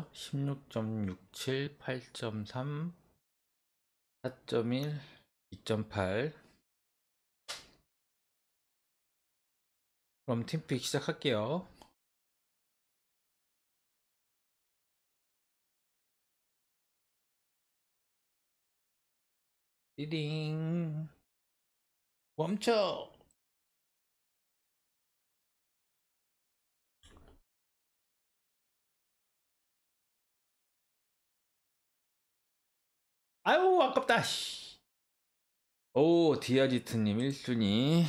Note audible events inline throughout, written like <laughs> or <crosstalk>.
있죠? 16.67, 8.3, 4.1, 2.8 그럼 팀 픽 시작할게요. 띠딩 멈춰 아유 아깝다 오 디아지트님 1순위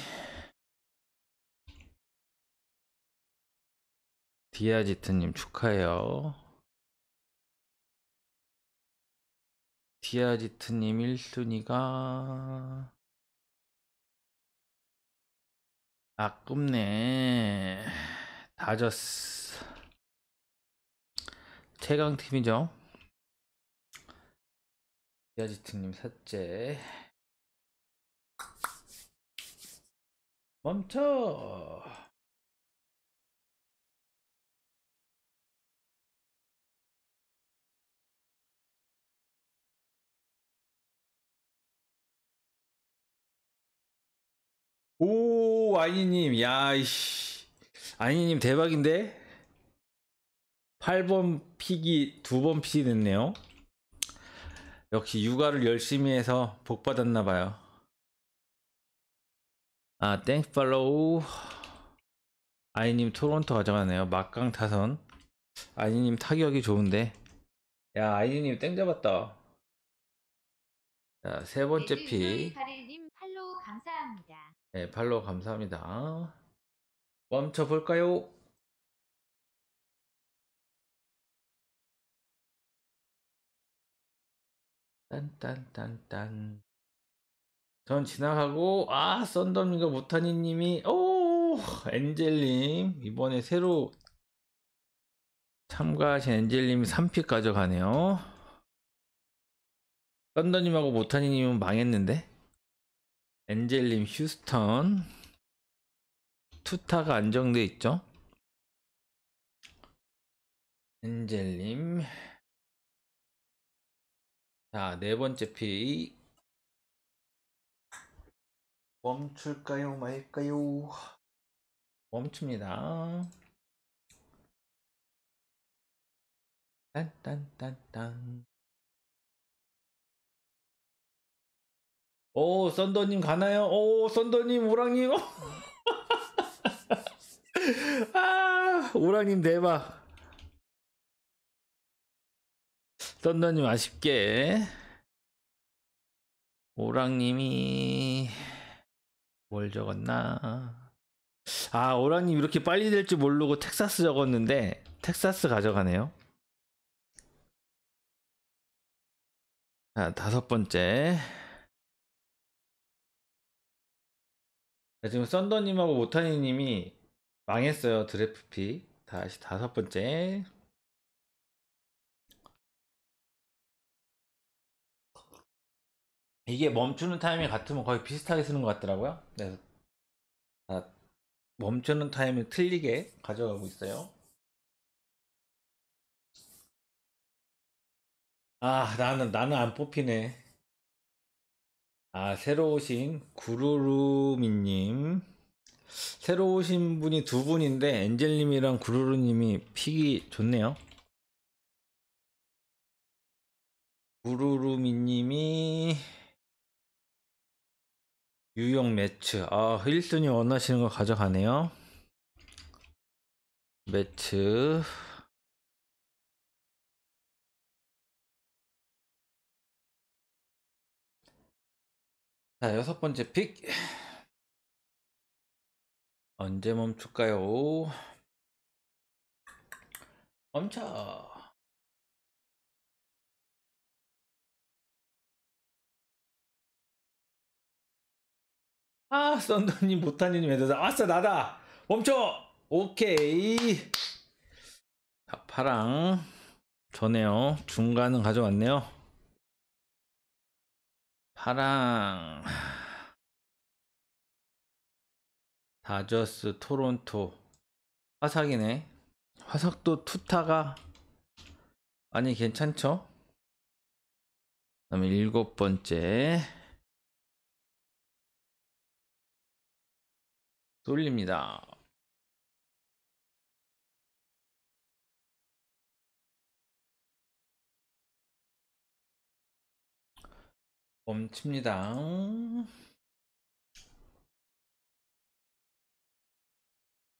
디아지트님 축하해요 디아지트님 1순위가 아깝네 다졌어 최강팀이죠 야지트님 셋째 멈춰 오 아니님 야이씨 아니님 대박인데 8번 픽이 두번 픽이 됐네요 역시 육아를 열심히 해서 복 받았나 봐요. 아, 땡 팔로우. 아이님 토론토 가져가네요. 막강 타선. 아이님 타격이 좋은데. 야, 아이님 땡 잡았다. 자, 세 번째 피. 네, 팔로우 감사합니다. 네, 팔로우 감사합니다. 멈춰볼까요? 딴딴딴딴. 전 지나가고 아 썬더님과 무타니님이 오 엔젤님 이번에 새로 참가하신 엔젤님이 3픽 가져가네요. 썬더님하고 모타니님은 망했는데 엔젤님 휴스턴 투타가 안정돼 있죠 엔젤님 자, 네 번째 피 멈출까요, 말까요? 멈춥니다. 딴딴딴딴. 오, 썬더님 가나요? 오, 썬더님, 우랑님 <laughs> 아, 우랑님 대박. 던더님 아쉽게 오랑님이 뭘 적었나 아 오랑님 이렇게 빨리 될 줄 모르고 텍사스 적었는데 텍사스 가져가네요 자 다섯 번째 자, 지금 썬더님하고 모타니님이 망했어요 드래프피 다시 다섯 번째 이게 멈추는 타이밍 같으면 거의 비슷하게 쓰는 것 같더라고요. 그래서 네. 아, 멈추는 타이밍 틀리게 가져가고 있어요. 아 나는 나는 안 뽑히네. 아 새로 오신 구루루미님 새로 오신 분이 두 분인데 엔젤님이랑 구루루님이 픽이 좋네요. 구루루미님이 유형 매츠. 아, 1순위 원하시는 거 가져가네요. 매츠. 자, 여섯 번째 픽. 언제 멈출까요? 멈춰. 아 썬더님 보타님 애들 아싸 나다 멈춰 오케이 자, 파랑 전네요 중간은 가져왔네요 파랑 다저스 토론토 화삭이네 화삭도 투타가 아니 괜찮죠? 그다음에 일곱 번째 돌립니다. 멈춥니다.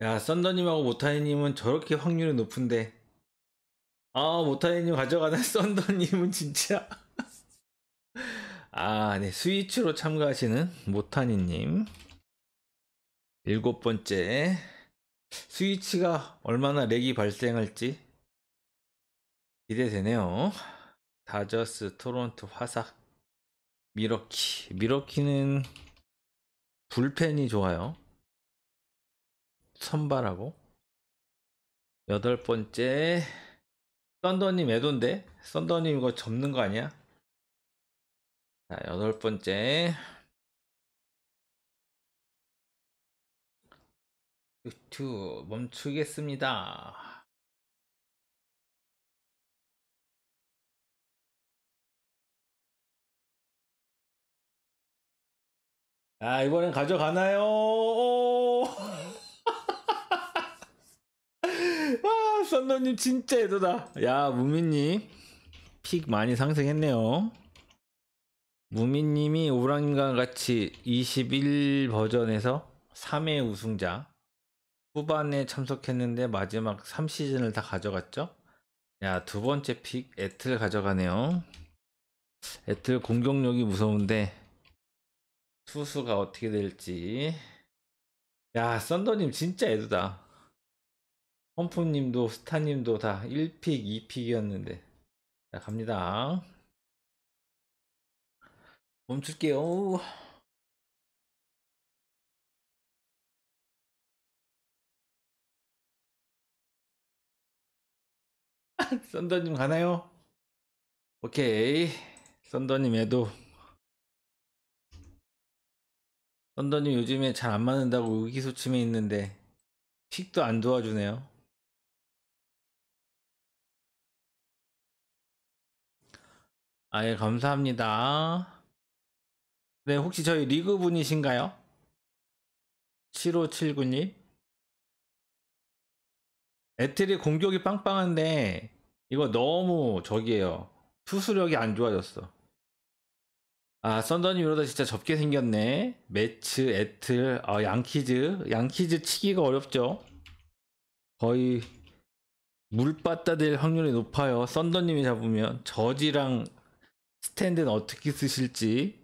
야, 썬더님하고 모타이님은 저렇게 확률이 높은데. 아, 모타이님 가져가는 <laughs> 썬더님은 진짜. <laughs> 아, 네. 스위치로 참가하시는 모타니님. 일곱 번째, 스위치가 얼마나 렉이 발생할지 기대되네요. 다저스, 토론토, 화삭, 미러키. 미러키는 불펜이 좋아요. 선발하고. 여덟 번째, 썬더님 애돈데? 썬더님 이거 접는 거 아니야? 자, 여덟 번째. 유튜브 멈추겠습니다. 아, 이번엔 가져가나요? 와, <laughs> 썬더님 아, 진짜 애도다. 야, 무민님. 픽 많이 상승했네요. 무민님이 오랑님과 같이 21 버전에서 3회 우승자. 후반에 참석했는데 마지막 3시즌을 다 가져갔죠? 야, 두 번째 픽 애틀 가져가네요. 애틀 공격력이 무서운데 투수가 어떻게 될지. 야, 썬더님 진짜 애도다. 펌프님도 스타님도 다 1픽, 2픽이었는데. 자, 갑니다. 멈출게요. 썬더님 <laughs> 가나요? 오케이. 썬더님 에도 썬더님 요즘에 잘 안 맞는다고 의기소침해 있는데 픽도 안 도와주네요. 아예 감사합니다. 네, 혹시 저희 리그 분이신가요? 7579님? 애틀이 공격이 빵빵한데 이거 너무 저기에요. 투수력이 안 좋아졌어. 아, 썬더님 이러다 진짜 접게 생겼네. 매츠, 애틀, 아, 양키즈. 양키즈 치기가 어렵죠. 거의 물빠다될 확률이 높아요. 썬더님이 잡으면 저지랑 스탠드는 어떻게 쓰실지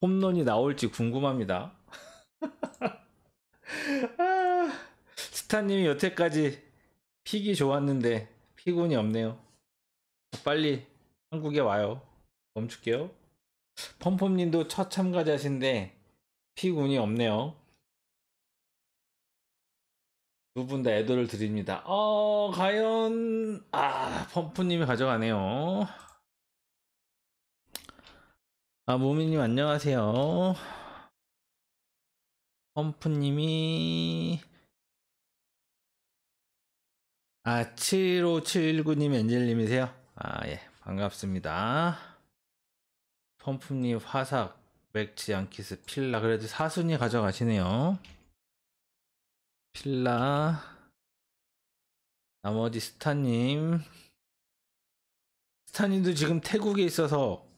홈런이 나올지 궁금합니다. <laughs> 아, 스타님이 여태까지 픽이 좋았는데 피곤이 없네요. 빨리 한국에 와요. 멈출게요. 펌펌님도 첫 참가자신데 피곤이 없네요. 두 분 다 애도를 드립니다. 어, 과연, 아, 펌프님이 가져가네요. 아, 모미님 안녕하세요. 펌프님이 아, 7579님 엔젤님이세요? 아, 예. 반갑습니다. 펌프님 화삭, 맥지, 양키스, 필라. 그래도 사순이 가져가시네요. 필라. 나머지 스타님. 스타님도 지금 태국에 있어서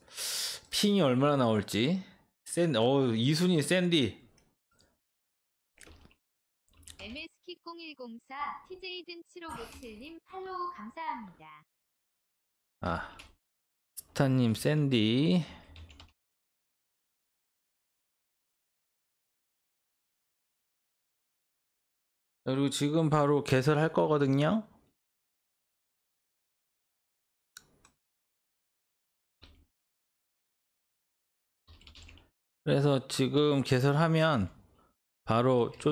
핑이 얼마나 나올지. 샌, 어 이순이 샌디. 틱0104 TJ든7557님 팔로우 감사합니다. 아, 스타님 샌디 그리고 지금 바로 개설할 거거든요. 그래서 지금 개설하면 바로 조